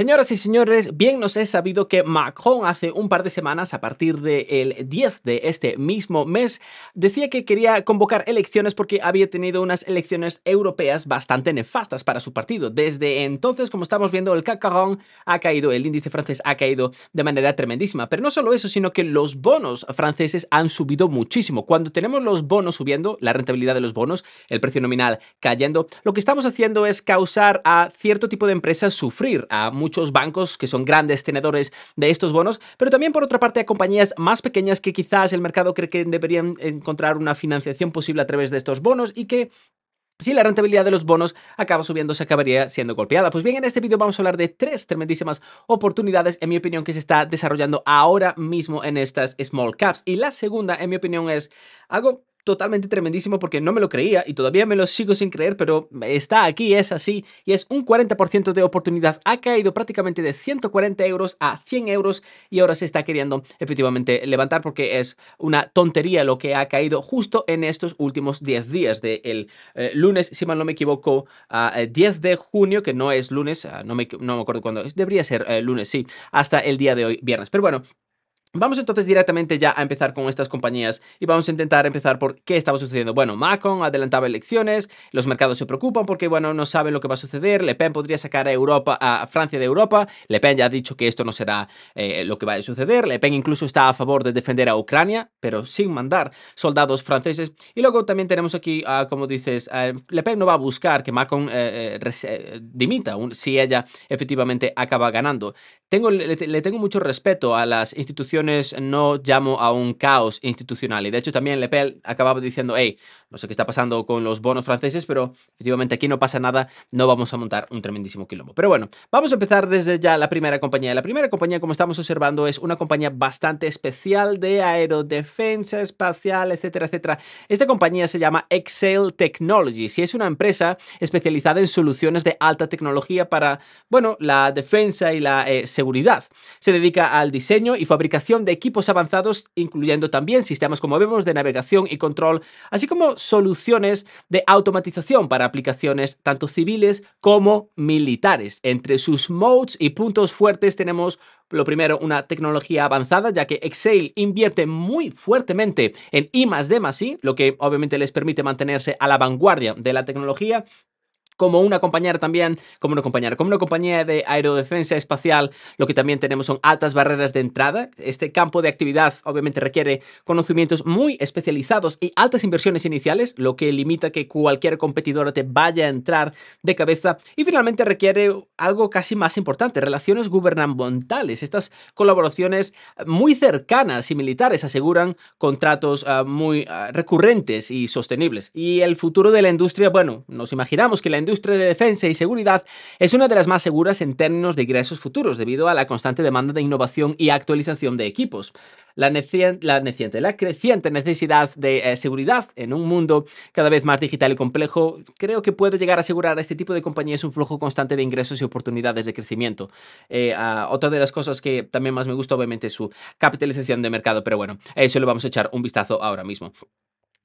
Señoras y señores, bien nos he sabido que Macron hace un par de semanas, a partir del 10 de este mismo mes, decía que quería convocar elecciones porque había tenido unas elecciones europeas bastante nefastas para su partido. Desde entonces, como estamos viendo, el CAC ha caído, el índice francés ha caído de manera tremendísima. Pero no solo eso, sino que los bonos franceses han subido muchísimo. Cuando tenemos los bonos subiendo, la rentabilidad de los bonos, el precio nominal cayendo, lo que estamos haciendo es causar a cierto tipo de empresas sufrir, a muchos bancos que son grandes tenedores de estos bonos, pero también por otra parte a compañías más pequeñas que quizás el mercado cree que deberían encontrar una financiación posible a través de estos bonos y que si la rentabilidad de los bonos acaba subiendo, se acabaría siendo golpeada. Pues bien, en este vídeo vamos a hablar de tres tremendísimas oportunidades, en mi opinión, que se está desarrollando ahora mismo en estas small caps. Y la segunda, en mi opinión, es algo totalmente tremendísimo porque no me lo creía y todavía me lo sigo sin creer, pero está aquí, es así y es un 40% de oportunidad. Ha caído prácticamente de 140 euros a 100 euros y ahora se está queriendo efectivamente levantar porque es una tontería lo que ha caído justo en estos últimos 10 días del eh, lunes, si mal no me equivoco, a 10 eh, de junio, que no es lunes, ah, no, me, no me acuerdo cuándo, debería ser eh, lunes, sí, hasta el día de hoy, viernes. Pero bueno, Vamos entonces directamente ya a empezar con estas compañías y vamos a intentar empezar por qué estaba sucediendo. Bueno, Macron adelantaba elecciones, los mercados se preocupan porque, bueno, no saben lo que va a suceder, Le Pen podría sacar a, Europa, a Francia de Europa, Le Pen ya ha dicho que esto no será eh, lo que va a suceder, Le Pen incluso está a favor de defender a Ucrania, pero sin mandar soldados franceses. Y luego también tenemos aquí, como dices, Le Pen no va a buscar que Macron eh, eh, dimita si ella efectivamente acaba ganando. Tengo, le tengo mucho respeto a las instituciones no llamo a un caos institucional. Y de hecho también Le acababa diciendo, hey, no sé qué está pasando con los bonos franceses, pero efectivamente aquí no pasa nada, no vamos a montar un tremendísimo quilombo. Pero bueno, vamos a empezar desde ya la primera compañía. La primera compañía, como estamos observando, es una compañía bastante especial de aerodefensa espacial, etcétera, etcétera. Esta compañía se llama Excel Technologies y es una empresa especializada en soluciones de alta tecnología para, bueno, la defensa y la eh, seguridad. Se dedica al diseño y fabricación de equipos avanzados, incluyendo también sistemas, como vemos, de navegación y control, así como soluciones de automatización para aplicaciones tanto civiles como militares. Entre sus modes y puntos fuertes tenemos lo primero, una tecnología avanzada, ya que Excel invierte muy fuertemente en I lo que obviamente les permite mantenerse a la vanguardia de la tecnología como una compañera también, como una compañera, como una compañía de aerodefensa espacial, lo que también tenemos son altas barreras de entrada. Este campo de actividad obviamente requiere conocimientos muy especializados y altas inversiones iniciales, lo que limita que cualquier competidor te vaya a entrar de cabeza. Y finalmente requiere algo casi más importante, relaciones gubernamentales. Estas colaboraciones muy cercanas y militares aseguran contratos ah, muy ah, recurrentes y sostenibles. Y el futuro de la industria, bueno, nos imaginamos que la industria industria de defensa y seguridad es una de las más seguras en términos de ingresos futuros, debido a la constante demanda de innovación y actualización de equipos. La, la, la creciente necesidad de eh, seguridad en un mundo cada vez más digital y complejo creo que puede llegar a asegurar a este tipo de compañías un flujo constante de ingresos y oportunidades de crecimiento. Eh, ah, otra de las cosas que también más me gusta obviamente es su capitalización de mercado, pero bueno, a eso le vamos a echar un vistazo ahora mismo.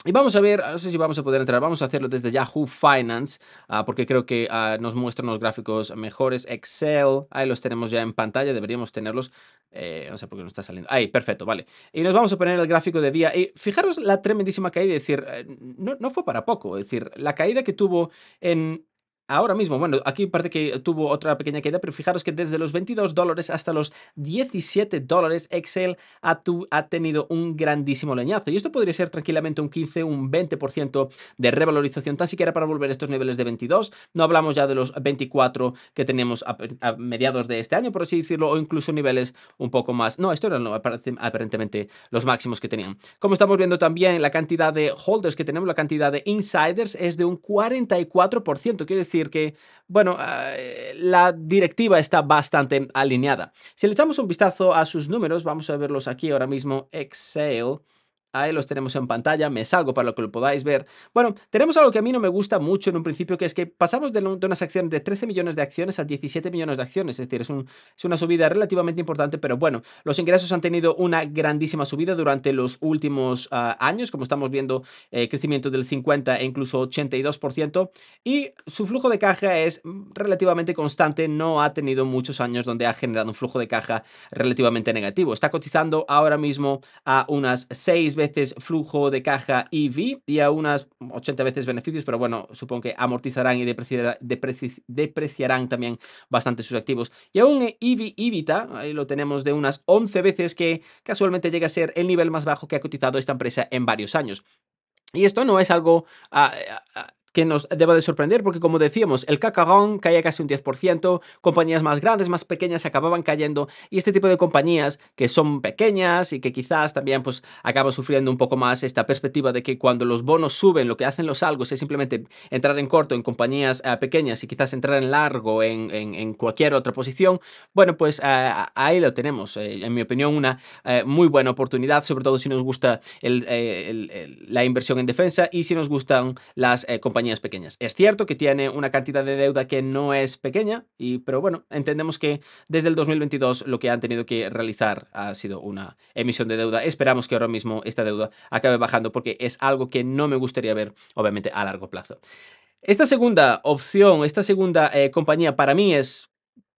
Y vamos a ver, no sé si vamos a poder entrar, vamos a hacerlo desde Yahoo Finance, ah, porque creo que ah, nos muestran los gráficos mejores. Excel, ahí los tenemos ya en pantalla, deberíamos tenerlos. Eh, no sé por qué no está saliendo. Ahí, perfecto, vale. Y nos vamos a poner el gráfico de día. Y fijaros la tremendísima caída, es decir, eh, no, no fue para poco, es decir, la caída que tuvo en Ahora mismo, bueno, aquí parece que tuvo otra pequeña caída, pero fijaros que desde los 22 dólares hasta los 17 dólares, Excel ha, ha, tenido un grandísimo leñazo. Y esto podría ser tranquilamente un 15, un 20% de revalorización, tan siquiera para volver a estos niveles de 22. No hablamos ya de los 24 que tenemos a, mediados de este año, por así decirlo, o incluso niveles un poco más. No, esto eran aparentemente los máximos que tenían. Como estamos viendo también, la cantidad de holders que tenemos, la cantidad de insiders es de un 44%, quiere decir que, bueno, eh, la directiva está bastante alineada. Si le echamos un vistazo a sus números, vamos a verlos aquí ahora mismo, Excel. Ahí los tenemos en pantalla, me salgo para que lo podáis ver. Bueno, tenemos algo que a mí no me gusta mucho en un principio, que es que pasamos de, unas acciones de 13 millones de acciones a 17 millones de acciones, es decir, es, una subida relativamente importante, pero bueno, los ingresos han tenido una grandísima subida durante los últimos ah, años, como estamos viendo, eh, crecimiento del 50 e incluso 82%, y su flujo de caja es relativamente constante, no ha tenido muchos años donde ha generado un flujo de caja relativamente negativo. Está cotizando ahora mismo a unas 6 veces veces flujo de caja EV y a unas 80 veces beneficios, pero bueno, supongo que amortizarán y depreciarán, también bastante sus activos. Y aún un EV ahí lo tenemos de unas 11 veces que casualmente llega a ser el nivel más bajo que ha cotizado esta empresa en varios años. Y esto no es algo a. Ah, ah, que nos deba de sorprender, porque como decíamos, el Cacarón caía casi un 10%, compañías más grandes, más pequeñas acababan cayendo, y este tipo de compañías que son pequeñas y que quizás también pues acaban sufriendo un poco más esta perspectiva de que cuando los bonos suben, lo que hacen los algos es simplemente entrar en corto en compañías eh, pequeñas y quizás entrar en largo en, en, cualquier otra posición, bueno, pues eh, ahí lo tenemos. Eh, en mi opinión, una muy buena oportunidad, sobre todo si nos gusta el, la inversión en defensa y si nos gustan las compañías pequeñas. Es cierto que tiene una cantidad de deuda que no es pequeña, y, pero bueno, entendemos que desde el 2022 lo que han tenido que realizar ha sido una emisión de deuda. Esperamos que ahora mismo esta deuda acabe bajando porque es algo que no me gustaría ver, obviamente, a largo plazo. Esta segunda opción, esta segunda eh, compañía para mí es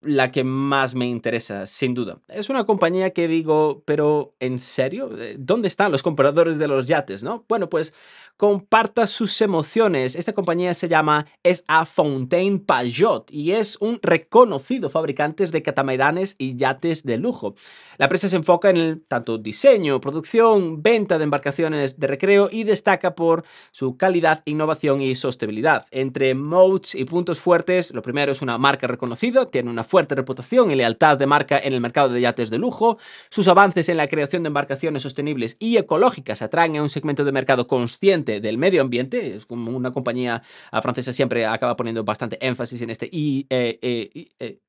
la que más me interesa, sin duda. Es una compañía que digo, pero ¿en serio? Eh, ¿Dónde están los compradores de los yates, no? Bueno, pues comparta sus emociones. Esta compañía se llama a Fontaine Pajot y es un reconocido fabricante de catamaranes y yates de lujo. La empresa se enfoca en el tanto diseño, producción, venta de embarcaciones de recreo y destaca por su calidad, innovación y sostenibilidad. Entre modes y puntos fuertes, lo primero es una marca reconocida, tiene una fuerte reputación y lealtad de marca en el mercado de yates de lujo, sus avances en la creación de embarcaciones sostenibles y ecológicas atraen a un segmento de mercado consciente del medio ambiente, es como una compañía ah, francesa siempre acaba poniendo bastante énfasis en este y...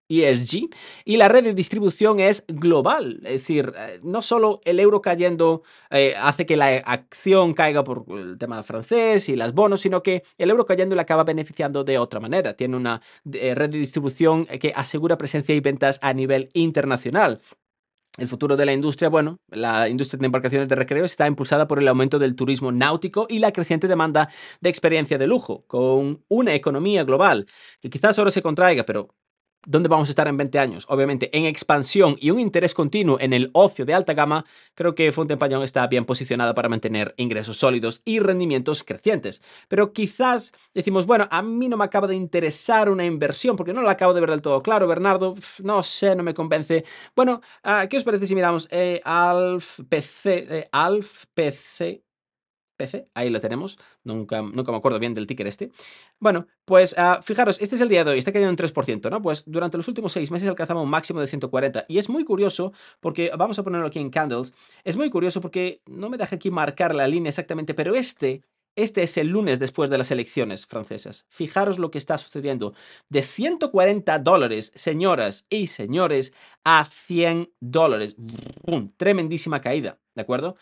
ESG, y la red de distribución es global, es decir, eh, no solo el euro cayendo eh, hace que la acción caiga por el tema francés y las bonos, sino que el euro cayendo le acaba beneficiando de otra manera. Tiene una eh, red de distribución que asegura presencia y ventas a nivel internacional. El futuro de la industria, bueno, la industria de embarcaciones de recreo está impulsada por el aumento del turismo náutico y la creciente demanda de experiencia de lujo, con una economía global que quizás ahora se contraiga, pero dónde vamos a estar en 20 años. Obviamente, en expansión y un interés continuo en el ocio de alta gama, creo que Fontenpañón está bien posicionada para mantener ingresos sólidos y rendimientos crecientes. Pero quizás decimos, bueno, a mí no me acaba de interesar una inversión porque no la acabo de ver del todo claro, Bernardo. No sé, no me convence. Bueno, ah, ¿qué os parece si miramos eh, Alf PC? Eh, Alf PC PC, ahí lo tenemos, nunca, nunca me acuerdo bien del ticker este. Bueno, pues ah, fijaros, este es el día de hoy, está cayendo un 3%, ¿no? Pues durante los últimos seis meses alcanzamos un máximo de 140 y es muy curioso porque, vamos a ponerlo aquí en candles, es muy curioso porque no me deja aquí marcar la línea exactamente, pero este este es el lunes después de las elecciones francesas. Fijaros lo que está sucediendo. De 140 dólares, señoras y señores, a 100 dólares. Tremendísima caída, ¿de acuerdo?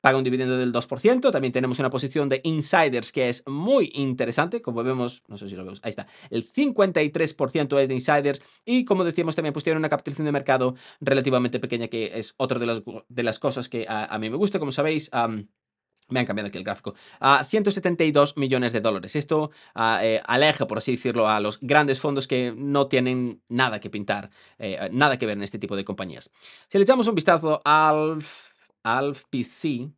paga un dividendo del 2%. También tenemos una posición de insiders que es muy interesante, como vemos, no sé si lo vemos, ahí está, el 53% es de insiders y como decíamos también pues tiene una capitalización de mercado relativamente pequeña que es otra de las, de las cosas que a, mí me gusta, como sabéis. me han cambiado aquí el gráfico. A 172 millones de dólares. Esto eh, aleja, por así decirlo, a los grandes fondos que no tienen nada que pintar, eh, nada que ver en este tipo de compañías. Si le echamos un vistazo al Alf PC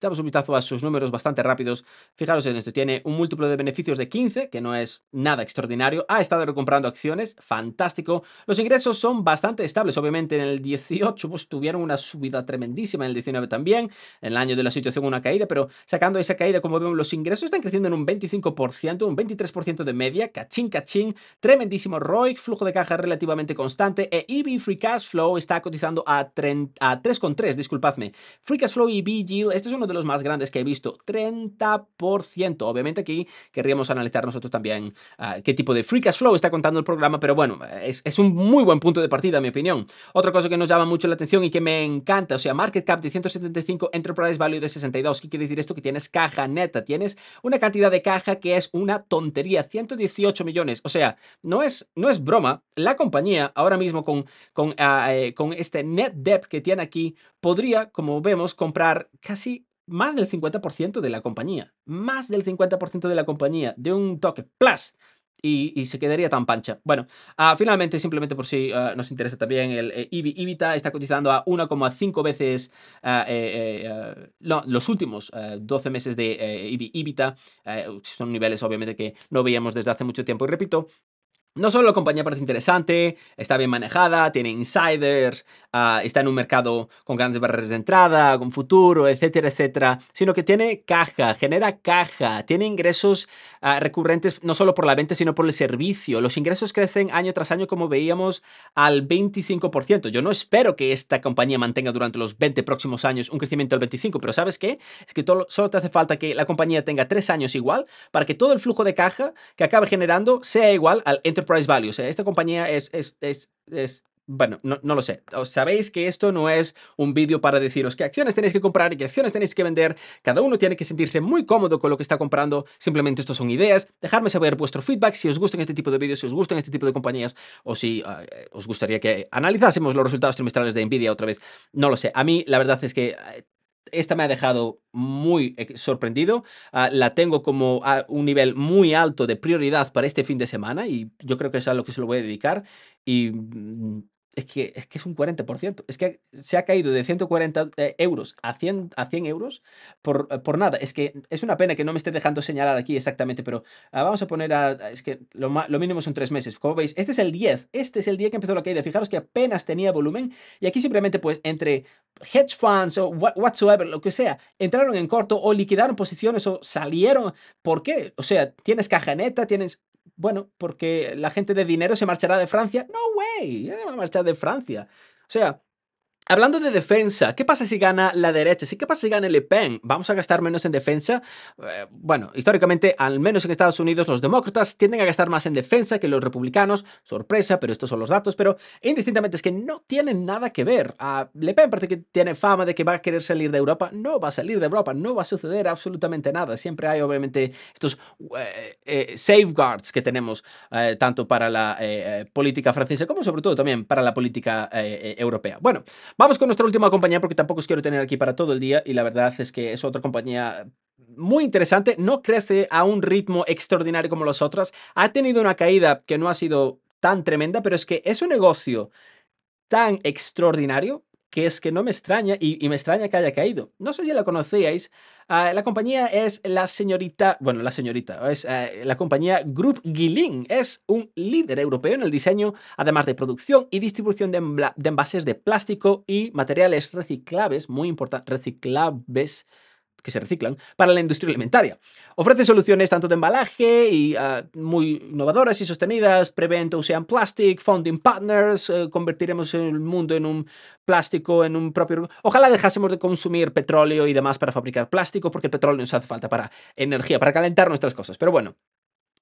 damos un vistazo a sus números bastante rápidos. Fijaros en esto, tiene un múltiplo de beneficios de 15, que no es nada extraordinario. Ha estado recomprando acciones, fantástico. Los ingresos son bastante estables, obviamente en el 18 pues, tuvieron una subida tremendísima, en el 19 también, en el año de la situación una caída, pero sacando esa caída, como vemos, los ingresos están creciendo en un 25%, un 23% de media, cachín, cachín, tremendísimo ROIC, flujo de caja relativamente constante e EV Free Cash Flow está cotizando a 3,3, disculpadme. Free Cash Flow y e EV Yield, este es uno de los más grandes que he visto, 30%. Obviamente aquí querríamos analizar nosotros también ah, qué tipo de free cash flow está contando el programa, pero bueno, es, un muy buen punto de partida, en mi opinión. Otra cosa que nos llama mucho la atención y que me encanta, o sea, market cap de 175, enterprise value de 62. ¿Qué quiere decir esto? Que tienes caja neta, tienes una cantidad de caja que es una tontería, 118 millones. O sea, no es, no es broma, la compañía ahora mismo con, con, ah, eh, con este net debt que tiene aquí podría, como vemos, comprar casi más del 50% de la compañía, más del 50% de la compañía, de un toque, plus, y, se quedaría tan pancha. Bueno, ah, finalmente, simplemente por si ah, nos interesa también, el eh, IBITA está cotizando a 1,5 veces ah, eh, eh, los últimos 12 meses de eh, IBITA. son niveles, obviamente, que no veíamos desde hace mucho tiempo. Y repito, no solo la compañía parece interesante, está bien manejada, tiene insiders, Ah, está en un mercado con grandes barreras de entrada, con futuro, etcétera, etcétera, sino que tiene caja, genera caja, tiene ingresos ah, recurrentes no solo por la venta, sino por el servicio. Los ingresos crecen año tras año, como veíamos, al 25%. Yo no espero que esta compañía mantenga durante los 20 próximos años un crecimiento del 25%, pero ¿sabes qué? Es que solo te hace falta que la compañía tenga tres años igual para que todo el flujo de caja que acabe generando sea igual al enterprise value. O sea, esta compañía es bueno, no, lo sé. Sabéis que esto no es un vídeo para deciros qué acciones tenéis que comprar y qué acciones tenéis que vender. Cada uno tiene que sentirse muy cómodo con lo que está comprando. Simplemente esto son ideas. Dejadme saber vuestro feedback si os gustan este tipo de vídeos, si os gustan este tipo de compañías o si eh, os gustaría que analizásemos los resultados trimestrales de Nvidia otra vez. No lo sé. A mí la verdad es que eh, esta me ha dejado muy eh, sorprendido. Ah, la tengo como a un nivel muy alto de prioridad para este fin de semana y yo creo que es a lo que se lo voy a dedicar. Y mm, es que, es que es un 40%. Es que se ha caído de 140 eh, euros a 100, a 100 euros por, eh, por nada. Es que es una pena que no me esté dejando señalar aquí exactamente, pero ah, vamos a poner a... Es que lo, lo, mínimo son tres meses. Como veis, este es el 10. Este es el día que empezó la caída. Fijaros que apenas tenía volumen. Y aquí simplemente pues entre hedge funds o whatsoever, lo que sea, entraron en corto o liquidaron posiciones o salieron. ¿Por qué? O sea, tienes caja neta, tienes bueno, porque la gente de dinero se marchará de Francia. No way, se va a marchar de Francia. O sea, Hablando de defensa, ¿qué pasa si gana la derecha? si ¿Qué pasa si gana Le Pen? ¿Vamos a gastar menos en defensa? Eh, bueno, históricamente, al menos en Estados Unidos, los demócratas tienden a gastar más en defensa que los republicanos. Sorpresa, pero estos son los datos. Pero indistintamente es que no tienen nada que ver. A Le Pen parece que tiene fama de que va a querer salir de Europa. No va a salir de Europa, no va a suceder absolutamente nada. Siempre hay, obviamente, estos eh, eh, safeguards que tenemos tanto para la política francesa como sobre todo también para la política europea. Bueno, Vamos con nuestra última compañía porque tampoco os quiero tener aquí para todo el día y la verdad es que es otra compañía muy interesante, no crece a un ritmo extraordinario como las otras, ha tenido una caída que no ha sido tan tremenda, pero es que es un negocio tan extraordinario que es que no me extraña y, me extraña que haya caído. No sé si la conocíais. Ah, la compañía es la señorita, bueno, la señorita, es eh, la compañía Group Guilin. Es un líder europeo en el diseño, además de producción y distribución de, de envases de plástico y materiales reciclables, muy importantes, reciclables que se reciclan para la industria alimentaria. Ofrece soluciones tanto de embalaje y ah, muy innovadoras y sostenidas, prevent ocean plastic, founding partners, eh, convertiremos el mundo en un plástico, en un propio... Ojalá dejásemos de consumir petróleo y demás para fabricar plástico, porque el petróleo nos hace falta para energía, para calentar nuestras cosas. Pero bueno,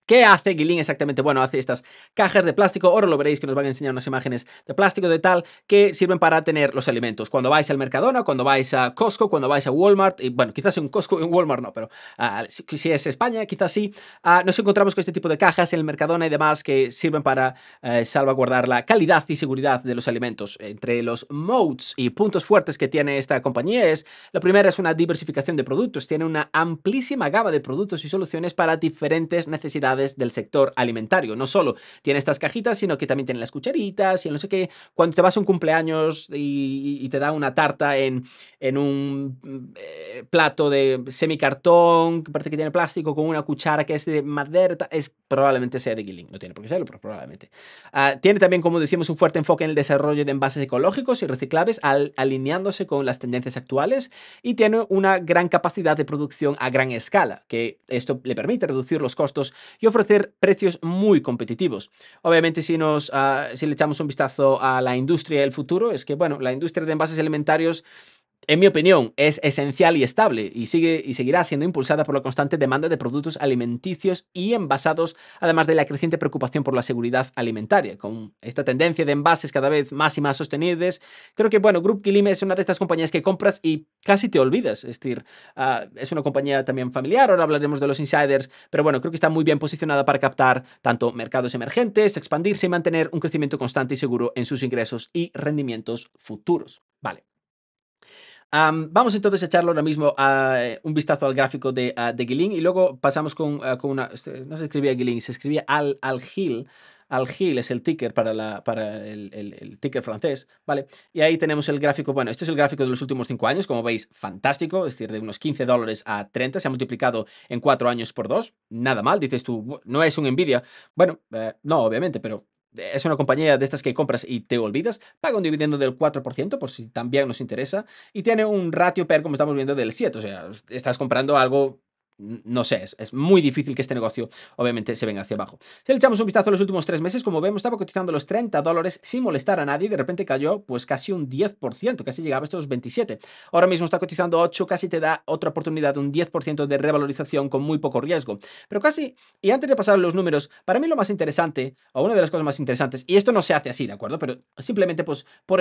¿Qué hace Guilin exactamente? Bueno, hace estas cajas de plástico, ahora lo veréis que nos van a enseñar unas imágenes de plástico de tal que sirven para tener los alimentos. Cuando vais al Mercadona, cuando vais a Costco, cuando vais a Walmart, y bueno, quizás en Costco en Walmart no, pero ah, si es España, quizás sí, ah, nos encontramos con este tipo de cajas en el Mercadona y demás que sirven para eh, salvaguardar la calidad y seguridad de los alimentos. Entre los modes y puntos fuertes que tiene esta compañía es, la primera es una diversificación de productos, tiene una amplísima gama de productos y soluciones para diferentes necesidades del sector alimentario. No solo tiene estas cajitas, sino que también tiene las cucharitas y no sé qué. Cuando te vas a un cumpleaños y, te da una tarta en, en un mm, eh, plato de semicartón, que parece que tiene plástico, con una cuchara que es de madera, es, probablemente sea de Gilling, No tiene por qué serlo, pero probablemente. Ah, tiene también, como decimos, un fuerte enfoque en el desarrollo de envases ecológicos y reciclables, alineándose con las tendencias actuales y tiene una gran capacidad de producción a gran escala, que esto le permite reducir los costos y ofrecer precios muy competitivos. Obviamente, si, nos, ah, si le echamos un vistazo a la industria del futuro, es que, bueno, la industria de envases alimentarios en mi opinión, es esencial y estable y, sigue, y seguirá siendo impulsada por la constante demanda de productos alimenticios y envasados, además de la creciente preocupación por la seguridad alimentaria. Con esta tendencia de envases cada vez más y más sostenibles, creo que, bueno, Group Kilim es una de estas compañías que compras y casi te olvidas. Es decir, ah, es una compañía también familiar, ahora hablaremos de los insiders, pero bueno, creo que está muy bien posicionada para captar tanto mercados emergentes, expandirse y mantener un crecimiento constante y seguro en sus ingresos y rendimientos futuros. Vale vamos entonces a echarle ahora mismo a ah, un vistazo al gráfico de, ah, de Guilin y luego pasamos con, ah, una... Este, no se escribía Guilin, se escribía Al, al Gil. Al Gil es el ticker para, la, para el, el, ticker francés, ¿vale? Y ahí tenemos el gráfico, bueno, este es el gráfico de los últimos 5 años, como veis, fantástico, es decir, de unos 15 dólares a 30, se ha multiplicado en 4 años por 2, nada mal, dices tú, no es un envidia, bueno, eh, no, obviamente, pero es una compañía de estas que compras y te olvidas, paga un dividendo del 4%, por si también nos interesa, y tiene un ratio PER, como estamos viendo, del 7. O sea, estás comprando algo no sé, es, muy difícil que este negocio obviamente se venga hacia abajo. Si le echamos un vistazo a los últimos tres meses, como vemos, estaba cotizando los 30 dólares sin molestar a nadie y de repente cayó pues casi un 10%, casi llegaba a estos 27. Ahora mismo está cotizando 8, casi te da otra oportunidad de un 10% de revalorización con muy poco riesgo. Pero casi, y antes de pasar a los números, para mí lo más interesante, o una de las cosas más interesantes, y esto no se hace así, ¿de acuerdo? Pero simplemente pues por,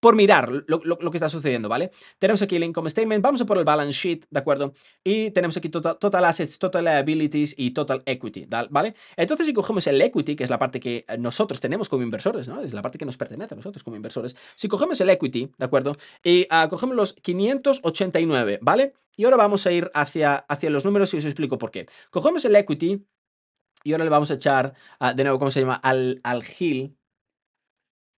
por mirar lo, que está sucediendo, ¿vale? Tenemos aquí el income statement, vamos a por el balance sheet, ¿de acuerdo? Y tenemos aquí tota, total, assets, total liabilities y total equity, ¿vale? Entonces, si cogemos el equity, que es la parte que eh, nosotros tenemos como inversores, ¿no? Es la parte que nos pertenece a nosotros como inversores. Si cogemos el equity, ¿de acuerdo? Y ah, cogemos los 589, ¿vale? Y ahora vamos a ir hacia, hacia los números y os explico por qué. Cogemos el equity y ahora le vamos a echar, ah, de nuevo, ¿cómo se llama? Al, al hill.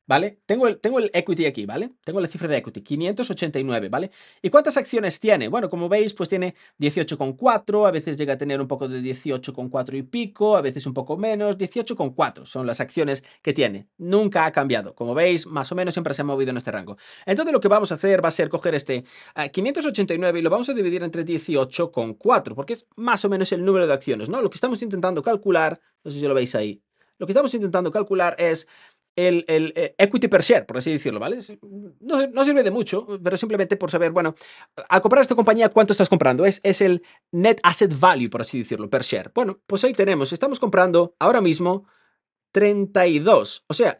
¿vale? Tengo el, tengo el equity aquí, ¿vale? Tengo la cifra de equity, 589, ¿vale? ¿Y cuántas acciones tiene? Bueno, como veis, pues tiene 18,4, a veces llega a tener un poco de 18,4 y pico, a veces un poco menos, 18,4 son las acciones que tiene. Nunca ha cambiado, como veis, más o menos siempre se ha movido en este rango. Entonces lo que vamos a hacer va a ser coger este 589 eh, y lo vamos a dividir entre 18,4, porque es más o menos el número de acciones, ¿no? Lo que estamos intentando calcular, no sé si lo veis ahí, lo que estamos intentando calcular es el, el, eh, equity per share, por así decirlo, ¿vale? No, no, sirve de mucho, pero simplemente por saber, bueno, al comprar esta compañía, ¿cuánto estás comprando? Es, es el net asset value, por así decirlo, per share. Bueno, pues ahí tenemos, estamos comprando ahora mismo 32, o sea,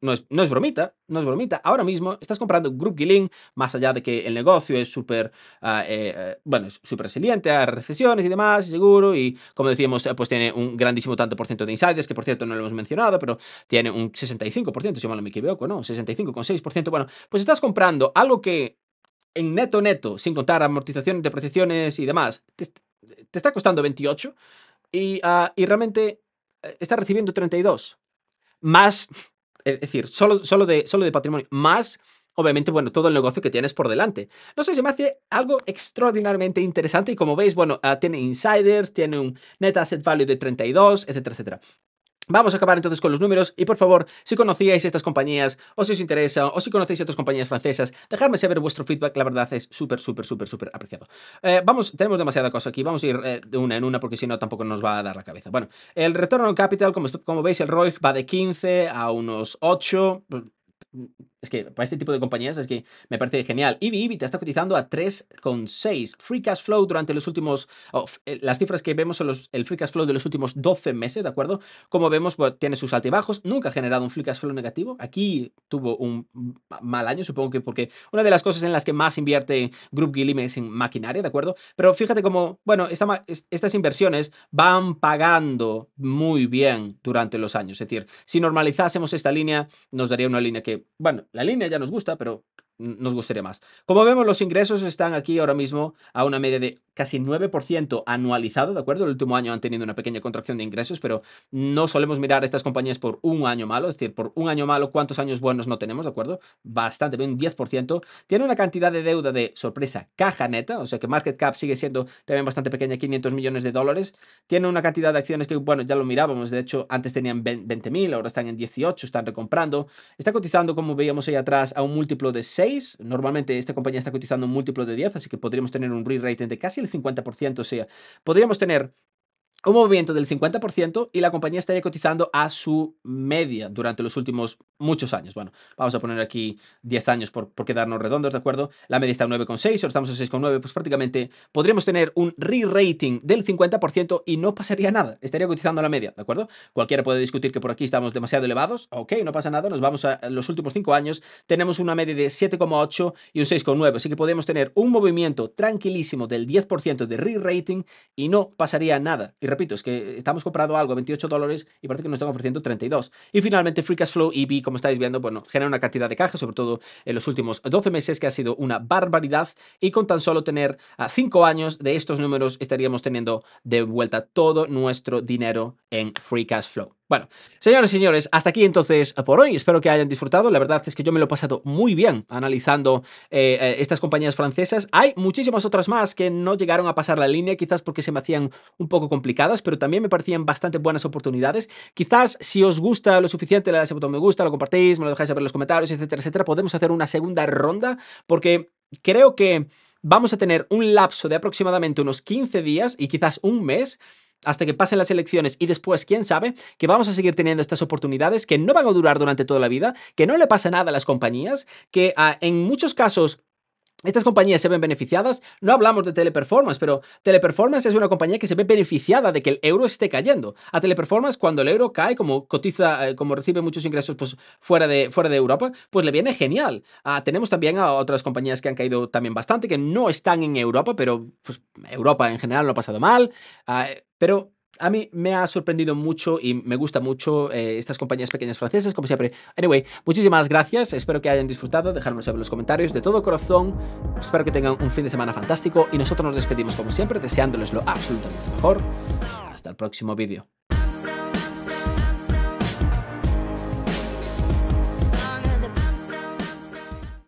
no es, bromita, no es bromita. Ahora mismo estás comprando Group Guilin, más allá de que el negocio es súper, ah, eh, eh, bueno, súper resiliente a recesiones y demás, seguro, y como decíamos, eh, pues tiene un grandísimo tanto por ciento de insiders, que por cierto no lo hemos mencionado, pero tiene un 65%, si mal no me equivoco, ¿no? 65,6%. Bueno, pues estás comprando algo que en neto neto, sin contar amortizaciones, depreciaciones y demás, te, está costando 28 ah, y, realmente está recibiendo 32. Más es decir, solo, solo, de, solo de patrimonio, más obviamente, bueno, todo el negocio que tienes por delante. No sé, se me hace algo extraordinariamente interesante y como veis, bueno, ah, tiene insiders, tiene un net asset value de 32, etcétera, etcétera. Vamos a acabar entonces con los números y por favor, si conocíais estas compañías o si os interesa o si conocéis otras compañías francesas, dejadme saber vuestro feedback, la verdad es súper, súper, súper, súper apreciado. Eh, vamos, tenemos demasiada cosa aquí, vamos a ir eh, de una en una porque si no tampoco nos va a dar la cabeza. Bueno, el retorno on capital, como, como veis, el ROI va de 15 a unos 8, es que para este tipo de compañías es que me parece genial. Ibi está cotizando a 3,6. Free cash flow durante los últimos. Eh, las cifras que vemos son los, el free cash flow de los últimos 12 meses, ¿de acuerdo? Como vemos, pues, tiene sus altibajos. Nunca ha generado un free cash flow negativo. Aquí tuvo un mal año, supongo que porque una de las cosas en las que más invierte Group Guillem es en maquinaria, ¿de acuerdo? Pero fíjate cómo, bueno, estas inversiones van pagando muy bien durante los años. Es decir, si normalizásemos esta línea, nos daría una línea que, bueno, la línea ya nos gusta, pero nos gustaría más. Como vemos, los ingresos están aquí ahora mismo a una media de casi 9% anualizado, ¿de acuerdo? El último año han tenido una pequeña contracción de ingresos, pero no solemos mirar estas compañías por un año malo, es decir, por un año malo, ¿cuántos años buenos no tenemos, ¿de acuerdo? Bastante bien, un 10%. Tiene una cantidad de deuda de sorpresa caja neta, o sea que market cap sigue siendo también bastante pequeña, 500 millones de dólares. Tiene una cantidad de acciones que, bueno, ya lo mirábamos, de hecho, antes tenían 20.000, ahora están en 18, están recomprando. Está cotizando, como veíamos ahí atrás, a un múltiplo de 6 Normalmente esta compañía está cotizando un múltiplo de 10, así que podríamos tener un re-rating de casi el 50%. O sea, podríamos tener un movimiento del 50% y la compañía estaría cotizando a su media durante los últimos muchos años. Bueno, vamos a poner aquí 10 años por, por quedarnos redondos, ¿de acuerdo? La media está a 9,6, ahora estamos a 6,9, pues prácticamente podríamos tener un re-rating del 50% y no pasaría nada, estaría cotizando a la media, ¿de acuerdo? Cualquiera puede discutir que por aquí estamos demasiado elevados, ok, no pasa nada, nos vamos a los últimos 5 años, tenemos una media de 7,8 y un 6,9, así que podemos tener un movimiento tranquilísimo del 10% de re-rating y no pasaría nada. Y repito, es que estamos comprando algo 28 dólares y parece que nos están ofreciendo 32. Y finalmente, Free Cash Flow EV, como estáis viendo, bueno, genera una cantidad de caja, sobre todo en los últimos 12 meses, que ha sido una barbaridad. Y con tan solo tener 5 ah, años de estos números, estaríamos teniendo de vuelta todo nuestro dinero en Free Cash Flow. Bueno, señores y señores, hasta aquí entonces por hoy. Espero que hayan disfrutado. La verdad es que yo me lo he pasado muy bien analizando eh, eh, estas compañías francesas. Hay muchísimas otras más que no llegaron a pasar la línea, quizás porque se me hacían un poco complicadas, pero también me parecían bastante buenas oportunidades. Quizás si os gusta lo suficiente, le dais el botón me gusta, lo compartís, me lo dejáis saber en los comentarios, etcétera, etcétera. Podemos hacer una segunda ronda porque creo que vamos a tener un lapso de aproximadamente unos 15 días y quizás un mes hasta que pasen las elecciones y después, quién sabe, que vamos a seguir teniendo estas oportunidades que no van a durar durante toda la vida, que no le pasa nada a las compañías, que ah, en muchos casos estas compañías se ven beneficiadas. No hablamos de Teleperformance, pero Teleperformance es una compañía que se ve beneficiada de que el euro esté cayendo. A Teleperformance, cuando el euro cae, como cotiza, eh, como recibe muchos ingresos pues, fuera, de, fuera de Europa, pues le viene genial. Ah, tenemos también a otras compañías que han caído también bastante, que no están en Europa, pero pues, Europa en general no ha pasado mal. Ah, pero a mí me ha sorprendido mucho y me gusta mucho eh, estas compañías pequeñas francesas, como siempre. Anyway, muchísimas gracias, espero que hayan disfrutado, dejarnos saber en los comentarios de todo corazón, espero que tengan un fin de semana fantástico y nosotros nos despedimos como siempre deseándoles lo absolutamente mejor. Hasta el próximo vídeo.